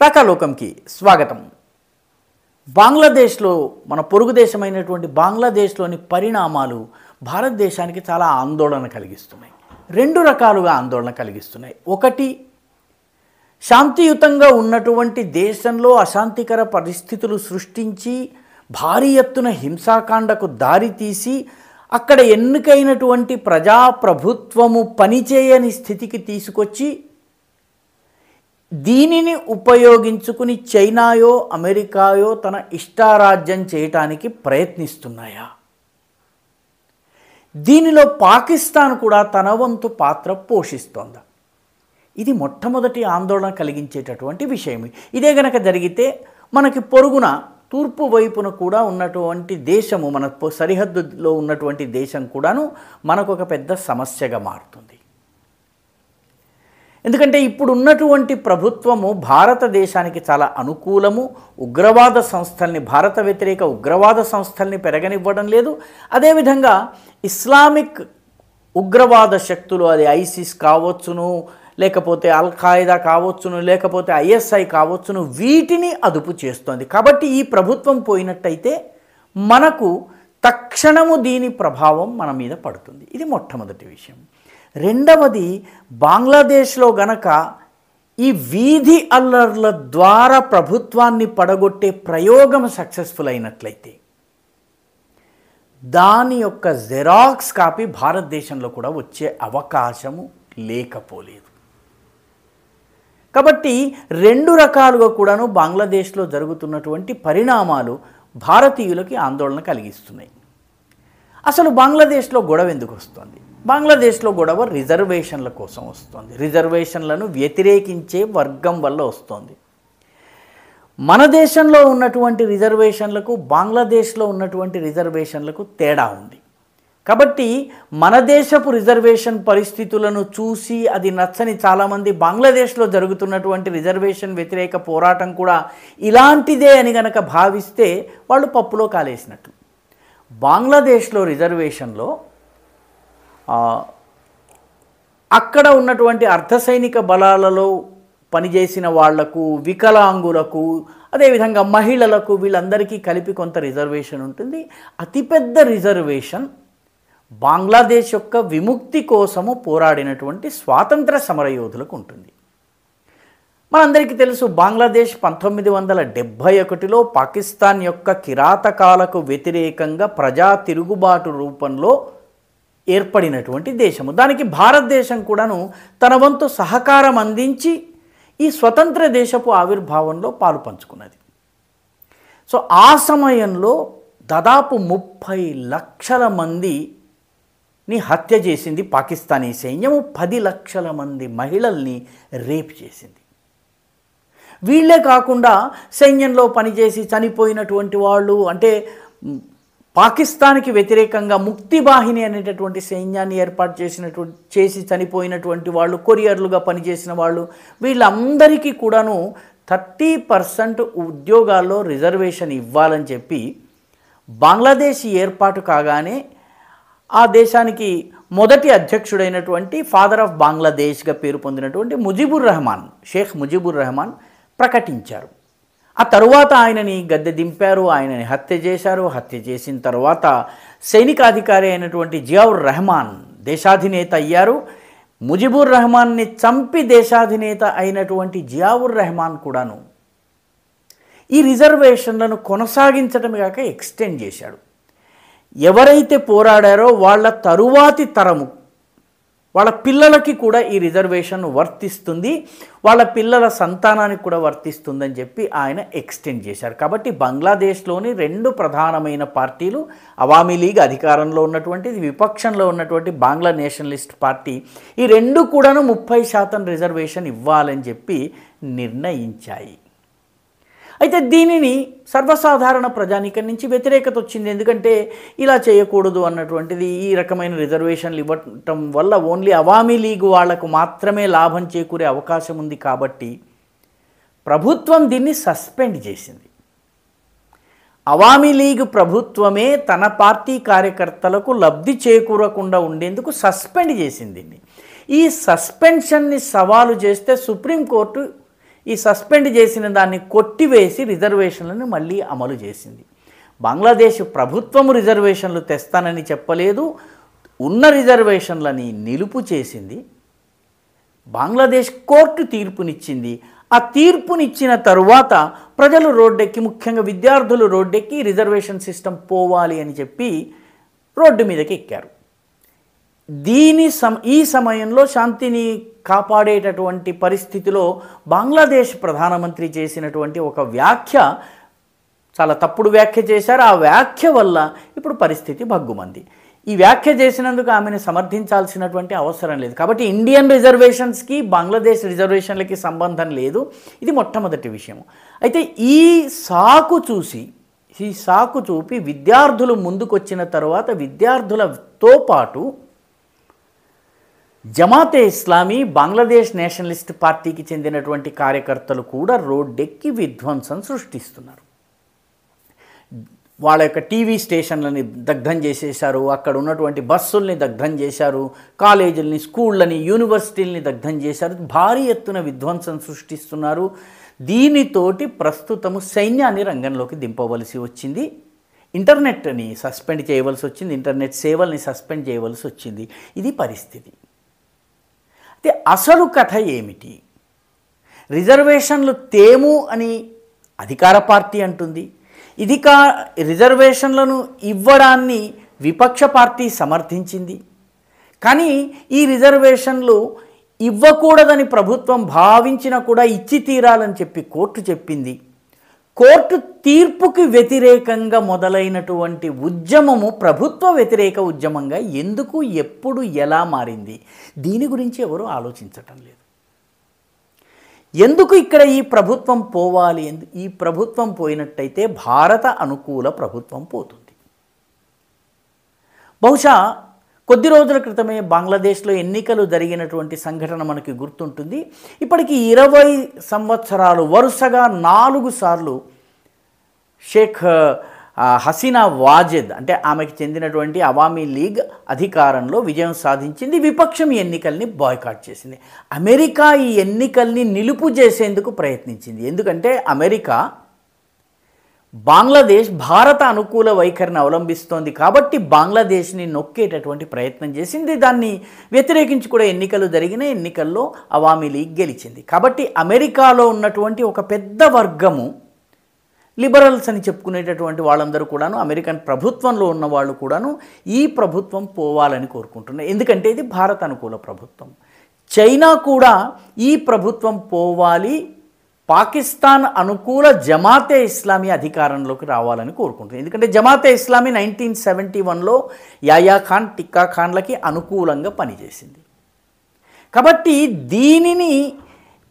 ప్రకాలోకంకి స్వాగతం బంగ్లాదేశ్లో మన పొరుగు దేశమైనటువంటి బంగ్లాదేశ్లోని పరిణామాలు భారతదేశానికి చాలా ఆందోళన కలిగిస్తున్నాయి రెండు రకాలుగా ఆందోళన కలిగిస్తున్నాయి ఒకటి శాంతియుతంగా ఉన్నటువంటి దేశంలో అశాంతికర పరిస్థితులు సృష్టించి భారీ ఎత్తున హింసాకాండకు దారితీసి అక్కడ ఎన్నికైనటువంటి ప్రజాప్రభుత్వము పనిచేయని స్థితికి తీసుకొచ్చి దీనిని ఉపయోగించుకుని చైనాయో అమెరికాయో తన ఇష్టారాజ్యం చేయటానికి ప్రయత్నిస్తున్నాయా దీనిలో పాకిస్తాన్ కూడా తన వంతు పాత్ర పోషిస్తోందా ఇది మొట్టమొదటి ఆందోళన కలిగించేటటువంటి విషయం ఇదే గనక జరిగితే మనకి పొరుగున తూర్పు వైపున కూడా ఉన్నటువంటి దేశము మన సరిహద్దులో ఉన్నటువంటి దేశం కూడాను మనకు ఒక పెద్ద సమస్యగా మారుతుంది ఎందుకంటే ఇప్పుడు ఉన్నటువంటి ప్రభుత్వము భారతదేశానికి చాలా అనుకూలము ఉగ్రవాద సంస్థల్ని భారత వ్యతిరేక ఉగ్రవాద సంస్థల్ని పెరగనివ్వడం లేదు అదేవిధంగా ఇస్లామిక్ ఉగ్రవాద శక్తులు అది ఐసిస్ కావచ్చును లేకపోతే అల్ ఖాయిదా కావచ్చును లేకపోతే ఐఎస్ఐ కావచ్చును వీటిని అదుపు చేస్తోంది కాబట్టి ఈ ప్రభుత్వం పోయినట్టయితే మనకు తక్షణము దీని ప్రభావం మన మీద పడుతుంది ఇది మొట్టమొదటి విషయం రెండవది బంగ్లాదేశ్లో గనక ఈ వీధి అల్లర్ల ద్వారా ప్రభుత్వాన్ని పడగొట్టే ప్రయోగం సక్సెస్ఫుల్ అయినట్లయితే దాని యొక్క జెరాక్స్ కాపీ భారతదేశంలో కూడా వచ్చే అవకాశము లేకపోలేదు కాబట్టి రెండు రకాలుగా కూడాను బంగ్లాదేశ్లో జరుగుతున్నటువంటి పరిణామాలు భారతీయులకి ఆందోళన కలిగిస్తున్నాయి అసలు బంగ్లాదేశ్లో గొడవ ఎందుకు వస్తుంది బంగ్లాదేశ్లో గొడవ రిజర్వేషన్ల కోసం వస్తుంది రిజర్వేషన్లను వ్యతిరేకించే వర్గం వల్ల వస్తుంది మన దేశంలో ఉన్నటువంటి రిజర్వేషన్లకు బంగ్లాదేశ్లో ఉన్నటువంటి రిజర్వేషన్లకు తేడా ఉంది కాబట్టి మన దేశపు రిజర్వేషన్ పరిస్థితులను చూసి అది నచ్చని చాలామంది బంగ్లాదేశ్లో జరుగుతున్నటువంటి రిజర్వేషన్ వ్యతిరేక పోరాటం కూడా ఇలాంటిదే అని గనక భావిస్తే వాళ్ళు పప్పులో కాలేసినట్లు బంగ్లాదేశ్లో రిజర్వేషన్లో అక్కడ ఉన్నటువంటి అర్ధసైనిక బలాలలో పనిచేసిన వాళ్లకు వికలాంగులకు అదేవిధంగా మహిళలకు వీళ్ళందరికీ కలిపి కొంత రిజర్వేషన్ ఉంటుంది అతిపెద్ద రిజర్వేషన్ బంగ్లాదేశ్ యొక్క విముక్తి కోసము పోరాడినటువంటి స్వాతంత్ర సమరయోధులకు ఉంటుంది మనందరికీ తెలుసు బంగ్లాదేశ్ పంతొమ్మిది వందల డెబ్భై ఒకటిలో పాకిస్తాన్ యొక్క కిరాతకాలకు వ్యతిరేకంగా ప్రజా తిరుగుబాటు రూపంలో ఏర్పడినటువంటి దేశము దానికి భారతదేశం కూడాను తన వంతు సహకారం అందించి ఈ స్వతంత్ర దేశపు ఆవిర్భావంలో పాలు పంచుకున్నది సో ఆ సమయంలో దాదాపు ముప్పై లక్షల మందిని హత్య చేసింది పాకిస్తానీ సైన్యము పది లక్షల మంది మహిళల్ని రేప్ చేసింది వీళ్ళే కాకుండా సైన్యంలో పనిచేసి చనిపోయినటువంటి వాళ్ళు అంటే పాకిస్తాన్కి వ్యతిరేకంగా ముక్తి వాహిని అనేటటువంటి సైన్యాన్ని ఏర్పాటు చేసినటువంటి చేసి చనిపోయినటువంటి వాళ్ళు కొరియర్లుగా పనిచేసిన వాళ్ళు వీళ్ళందరికీ కూడాను థర్టీ పర్సెంట్ ఉద్యోగాల్లో రిజర్వేషన్ ఇవ్వాలని చెప్పి బంగ్లాదేశ్ ఏర్పాటు కాగానే ఆ దేశానికి మొదటి అధ్యక్షుడైనటువంటి ఫాదర్ ఆఫ్ బంగ్లాదేశ్గా పేరు పొందినటువంటి ముజిబుర్ రెహమాన్ షేక్ ముజిబుర్ రెహమాన్ ప్రకటించారు ఆ తరువాత ఆయనని గద్దె దింపారు ఆయనని హత్య చేశారు హత్య చేసిన తర్వాత సైనికాధికారి అయినటువంటి జియావుర్ రెహమాన్ దేశాధినేత అయ్యారు ముజిబుర్ రెహమాన్ని చంపి దేశాధినేత అయినటువంటి జియావుర్ రెహమాన్ కూడాను ఈ రిజర్వేషన్లను కొనసాగించడం కాక ఎక్స్టెండ్ చేశాడు ఎవరైతే పోరాడారో వాళ్ళ తరువాతి తరము వాళ్ళ పిల్లలకి కూడా ఈ రిజర్వేషన్ వర్తిస్తుంది వాళ్ళ పిల్లల సంతానానికి కూడా వర్తిస్తుందని చెప్పి ఆయన ఎక్స్టెండ్ చేశారు కాబట్టి బంగ్లాదేశ్లోని రెండు ప్రధానమైన పార్టీలు అవామీ లీగ్ అధికారంలో ఉన్నటువంటి విపక్షంలో ఉన్నటువంటి బంగ్లా నేషనలిస్ట్ పార్టీ ఈ రెండు కూడాను ముప్పై శాతం రిజర్వేషన్ ఇవ్వాలని చెప్పి నిర్ణయించాయి అయితే దీనిని సర్వసాధారణ ప్రజానికం నుంచి వ్యతిరేకత వచ్చింది ఎందుకంటే ఇలా చేయకూడదు అన్నటువంటిది ఈ రకమైన రిజర్వేషన్లు ఇవ్వటం వల్ల ఓన్లీ అవామీ లీగ్ వాళ్లకు మాత్రమే లాభం చేకూరే అవకాశం ఉంది కాబట్టి ప్రభుత్వం దీన్ని సస్పెండ్ చేసింది అవామీ లీగ్ ప్రభుత్వమే తన పార్టీ కార్యకర్తలకు లబ్ధి చేకూరకుండా ఉండేందుకు సస్పెండ్ చేసింది దీన్ని ఈ సస్పెన్షన్ని సవాలు చేస్తే సుప్రీంకోర్టు ఈ సస్పెండ్ చేసిన దాన్ని కొట్టివేసి రిజర్వేషన్లను మళ్ళీ అమలు చేసింది బంగ్లాదేశ్ ప్రభుత్వము రిజర్వేషన్లు తెస్తానని చెప్పలేదు ఉన్న రిజర్వేషన్లని నిలుపు చేసింది బంగ్లాదేశ్ కోర్టు తీర్పునిచ్చింది ఆ తీర్పునిచ్చిన తరువాత ప్రజలు రోడ్డెక్కి ముఖ్యంగా విద్యార్థులు రోడ్డెక్కి రిజర్వేషన్ సిస్టమ్ పోవాలి అని చెప్పి రోడ్డు మీదకి ఎక్కారు దీని సమ ఈ సమయంలో శాంతిని కాపాడేటటువంటి పరిస్థితిలో బంగ్లాదేశ్ ప్రధానమంత్రి చేసినటువంటి ఒక వ్యాఖ్య చాలా తప్పుడు వ్యాఖ్య చేశారు ఆ వ్యాఖ్య వల్ల ఇప్పుడు పరిస్థితి భగ్గుమంది ఈ వ్యాఖ్య చేసినందుకు ఆమెను సమర్థించాల్సినటువంటి అవసరం లేదు కాబట్టి ఇండియన్ రిజర్వేషన్స్కి బంగ్లాదేశ్ రిజర్వేషన్లకి సంబంధం లేదు ఇది మొట్టమొదటి విషయం అయితే ఈ సాకు చూసి ఈ సాకు చూపి విద్యార్థులు ముందుకొచ్చిన తర్వాత విద్యార్థులతో పాటు జమాతే ఇస్లామీ బంగ్లాదేశ్ నేషనలిస్ట్ పార్టీకి చెందినటువంటి కార్యకర్తలు కూడా రోడ్డెక్కి విధ్వంసం సృష్టిస్తున్నారు వాళ్ళ యొక్క టీవీ స్టేషన్లని దగ్ధం చేసేశారు అక్కడ ఉన్నటువంటి బస్సుల్ని దగ్ధం చేశారు కాలేజీలని స్కూళ్ళని యూనివర్సిటీలని దగ్ధం చేశారు భారీ ఎత్తున విధ్వంసం సృష్టిస్తున్నారు దీనితోటి ప్రస్తుతము సైన్యాన్ని రంగంలోకి దింపవలసి వచ్చింది ఇంటర్నెట్ని సస్పెండ్ చేయవలసి వచ్చింది ఇంటర్నెట్ సేవల్ని సస్పెండ్ చేయవలసి వచ్చింది ఇది పరిస్థితి అయితే అసలు కథ ఏమిటి రిజర్వేషన్లు తేము అని అధికార పార్టీ అంటుంది ఇది కా రిజర్వేషన్లను ఇవ్వడాన్ని విపక్ష పార్టీ సమర్థించింది కానీ ఈ రిజర్వేషన్లు ఇవ్వకూడదని ప్రభుత్వం భావించినా కూడా ఇచ్చి తీరాలని చెప్పి కోర్టు చెప్పింది కోర్టు తీర్పుకి వ్యతిరేకంగా మొదలైనటువంటి ఉద్యమము ప్రభుత్వ వ్యతిరేక ఉద్యమంగా ఎందుకు ఎప్పుడు ఎలా మారింది దీని గురించి ఎవరు ఆలోచించటం లేదు ఎందుకు ఇక్కడ ఈ ప్రభుత్వం పోవాలి ఈ ప్రభుత్వం పోయినట్టయితే భారత అనుకూల ప్రభుత్వం పోతుంది బహుశా కొద్ది రోజుల క్రితమే బంగ్లాదేశ్లో ఎన్నికలు జరిగినటువంటి సంఘటన మనకి గుర్తుంటుంది ఇప్పటికి ఇరవై సంవత్సరాలు వరుసగా నాలుగు సార్లు షేక్ హసీనా వాజెద్ అంటే ఆమెకు చెందినటువంటి అవామీ లీగ్ అధికారంలో విజయం సాధించింది విపక్షం ఈ ఎన్నికల్ని బాయ్కాట్ చేసింది అమెరికా ఈ ఎన్నికల్ని నిలుపు చేసేందుకు ప్రయత్నించింది ఎందుకంటే అమెరికా బంగ్లాదేశ్ భారత అనుకూల వైఖరిని అవలంబిస్తోంది కాబట్టి బంగ్లాదేశ్ని నొక్కేటటువంటి ప్రయత్నం చేసింది దాన్ని వ్యతిరేకించి కూడా ఎన్నికలు జరిగిన ఎన్నికల్లో అవామీ లీగ్ గెలిచింది కాబట్టి అమెరికాలో ఉన్నటువంటి ఒక పెద్ద వర్గము లిబరల్స్ అని చెప్పుకునేటటువంటి వాళ్ళందరూ కూడాను అమెరికన్ ప్రభుత్వంలో ఉన్న వాళ్ళు కూడాను ఈ ప్రభుత్వం పోవాలని కోరుకుంటున్నారు ఎందుకంటే ఇది భారత అనుకూల ప్రభుత్వం చైనా కూడా ఈ ప్రభుత్వం పోవాలి పాకిస్తాన్ అనుకూల జమాతే ఇస్లామీ అధికారంలోకి రావాలని కోరుకుంటుంది ఎందుకంటే జమాతే ఇస్లామీ నైన్టీన్ సెవెంటీ వన్లో యాయా ఖాన్ టిక్కా ఖాన్లకి అనుకూలంగా పనిచేసింది కాబట్టి దీనిని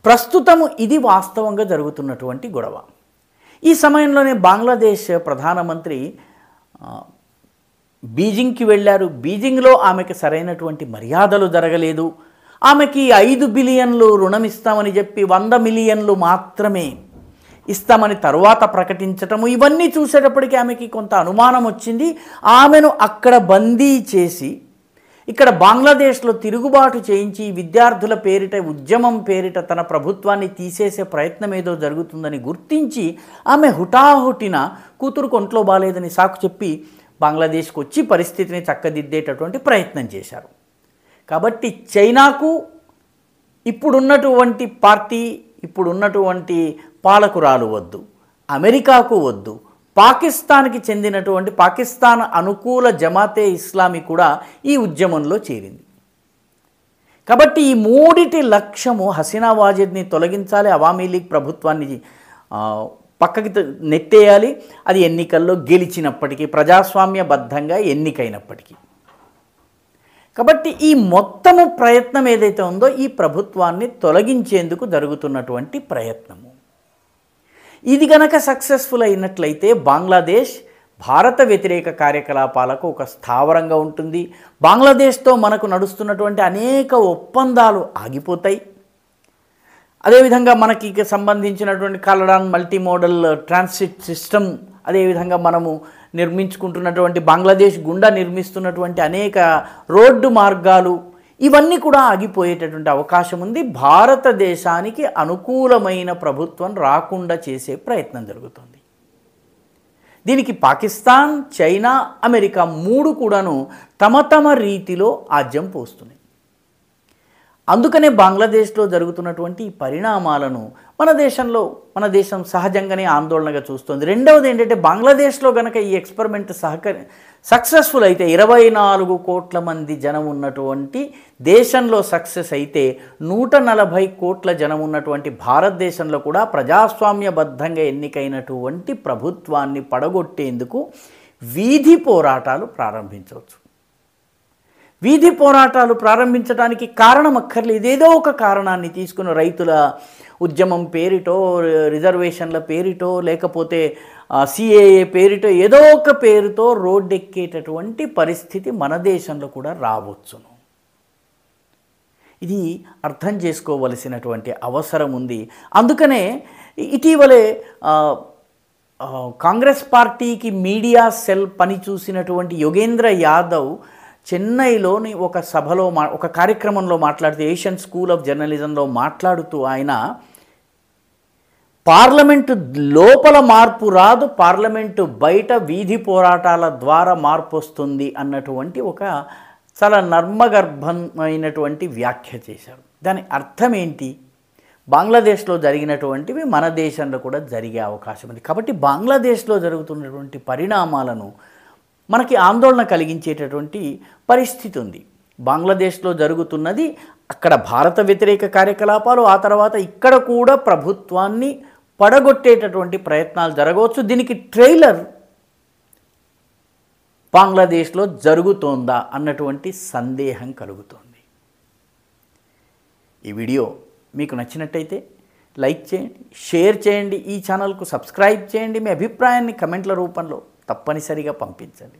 ప్రస్తుతము ఇది వాస్తవంగా జరుగుతున్నటువంటి గొడవ ఈ సమయంలోనే బంగ్లాదేశ్ ప్రధానమంత్రి బీజింగ్కి వెళ్ళారు బీజింగ్లో ఆమెకు సరైనటువంటి మర్యాదలు జరగలేదు ఆమెకి ఐదు బిలియన్లు రుణం ఇస్తామని చెప్పి వంద మిలియన్లు మాత్రమే ఇస్తామని తర్వాత ప్రకటించటము ఇవన్నీ చూసేటప్పటికి ఆమెకి కొంత అనుమానం వచ్చింది ఆమెను అక్కడ బందీ చేసి ఇక్కడ బంగ్లాదేశ్లో తిరుగుబాటు చేయించి విద్యార్థుల పేరిట ఉద్యమం పేరిట తన ప్రభుత్వాన్ని తీసేసే ప్రయత్నం ఏదో జరుగుతుందని గుర్తించి ఆమె హుటాహుటిన కూతురు కొంట్లో బాగాలేదని సాకు చెప్పి బంగ్లాదేశ్కి వచ్చి పరిస్థితిని చక్కదిద్దేటటువంటి ప్రయత్నం చేశారు కాబట్టి చైనాకు ఇప్పుడున్నటువంటి పార్టీ ఇప్పుడున్నటువంటి పాలకురాలు వద్దు అమెరికాకు వద్దు పాకిస్తాన్కి చెందినటువంటి పాకిస్తాన్ అనుకూల జమాతే ఇస్లామీ కూడా ఈ ఉద్యమంలో చేరింది కాబట్టి ఈ మూడిటి లక్ష్యము హసీనా వాజిద్ని తొలగించాలి అవామీ లీగ్ ప్రభుత్వాన్ని పక్కకి నెట్టేయాలి అది ఎన్నికల్లో గెలిచినప్పటికీ ప్రజాస్వామ్యబద్ధంగా ఎన్నికైనప్పటికీ కాబట్టి ఈ మొత్తము ప్రయత్నం ఏదైతే ఉందో ఈ ప్రభుత్వాన్ని తొలగించేందుకు జరుగుతున్నటువంటి ప్రయత్నము ఇది గనక సక్సెస్ఫుల్ అయినట్లయితే బంగ్లాదేశ్ భారత వ్యతిరేక కార్యకలాపాలకు ఒక స్థావరంగా ఉంటుంది బంగ్లాదేశ్తో మనకు నడుస్తున్నటువంటి అనేక ఒప్పందాలు ఆగిపోతాయి అదేవిధంగా మనకి సంబంధించినటువంటి Kaladan multi modal transit system అదేవిధంగా మనము నిర్మించుకుంటున్నటువంటి బంగ్లాదేశ్ గుండా నిర్మిస్తున్నటువంటి అనేక రోడ్డు మార్గాలు ఇవన్నీ కూడా ఆగిపోయేటటువంటి అవకాశం ఉంది భారతదేశానికి అనుకూలమైన ప్రభుత్వం రాకుండా చేసే ప్రయత్నం జరుగుతుంది దీనికి పాకిస్తాన్ చైనా అమెరికా మూడు కూడాను తమ తమ రీతిలో ఆజ్యం పోస్తున్నాయి అందుకనే బంగ్లాదేశ్లో జరుగుతున్నటువంటి పరిణామాలను మన దేశంలో మన దేశం సహజంగానే ఆందోళనగా చూస్తుంది రెండవది ఏంటంటే బంగ్లాదేశ్లో గనక ఈ ఎక్స్పెరిమెంట్ సహక సక్సెస్ఫుల్ అయితే ఇరవై నాలుగు కోట్ల మంది జనం ఉన్నటువంటి దేశంలో సక్సెస్ అయితే నూట నలభై కోట్ల జనం ఉన్నటువంటి భారతదేశంలో కూడా ప్రజాస్వామ్యబద్ధంగా ఎన్నికైనటువంటి ప్రభుత్వాన్ని పడగొట్టేందుకు వీధి పోరాటాలు ప్రారంభించవచ్చు వీధి పోరాటాలు ప్రారంభించడానికి కారణం అక్కర్లేదు ఏదో ఒక కారణాన్ని తీసుకున్న రైతుల ఉద్యమం పేరిటో రిజర్వేషన్ల పేరిటో లేకపోతే సిఏఏ పేరిటో ఏదో ఒక పేరుతో రోడ్డెక్కేటటువంటి పరిస్థితి మన దేశంలో కూడా రావచ్చును ఇది అర్థం చేసుకోవలసినటువంటి అవసరం ఉంది అందుకనే ఇటీవలే కాంగ్రెస్ పార్టీకి మీడియా సెల్ పని చూసినటువంటి యోగేంద్ర యాదవ్ చెన్నైలోని ఒక సభలో మా ఒక కార్యక్రమంలో మాట్లాడుతూ ఏషియన్ స్కూల్ ఆఫ్ జర్నలిజంలో మాట్లాడుతూ ఆయన పార్లమెంటు లోపల మార్పు రాదు పార్లమెంటు బయట వీధి పోరాటాల ద్వారా మార్పు వస్తుంది అన్నటువంటి ఒక చాలా నర్మగర్భమైనటువంటి వ్యాఖ్య చేశారు దాని అర్థం ఏంటి బంగ్లాదేశ్లో జరిగినటువంటివి మన దేశంలో కూడా జరిగే అవకాశం ఉంది కాబట్టి బంగ్లాదేశ్లో జరుగుతున్నటువంటి పరిణామాలను మనకి ఆందోళన కలిగించేటటువంటి పరిస్థితి ఉంది బంగ్లాదేశ్లో జరుగుతున్నది అక్కడ భారత వ్యతిరేక కార్యకలాపాలు ఆ తర్వాత ఇక్కడ కూడా ప్రభుత్వాన్ని పడగొట్టేటటువంటి ప్రయత్నాలు జరగవచ్చు దీనికి ట్రైలర్ బంగ్లాదేశ్లో జరుగుతోందా అన్నటువంటి సందేహం కలుగుతోంది ఈ వీడియో మీకు నచ్చినట్టయితే లైక్ చేయండి షేర్ చేయండి ఈ ఛానల్కు సబ్స్క్రైబ్ చేయండి మీ అభిప్రాయాన్ని కమెంట్ల రూపంలో తప్పనిసరిగా పంపించాలి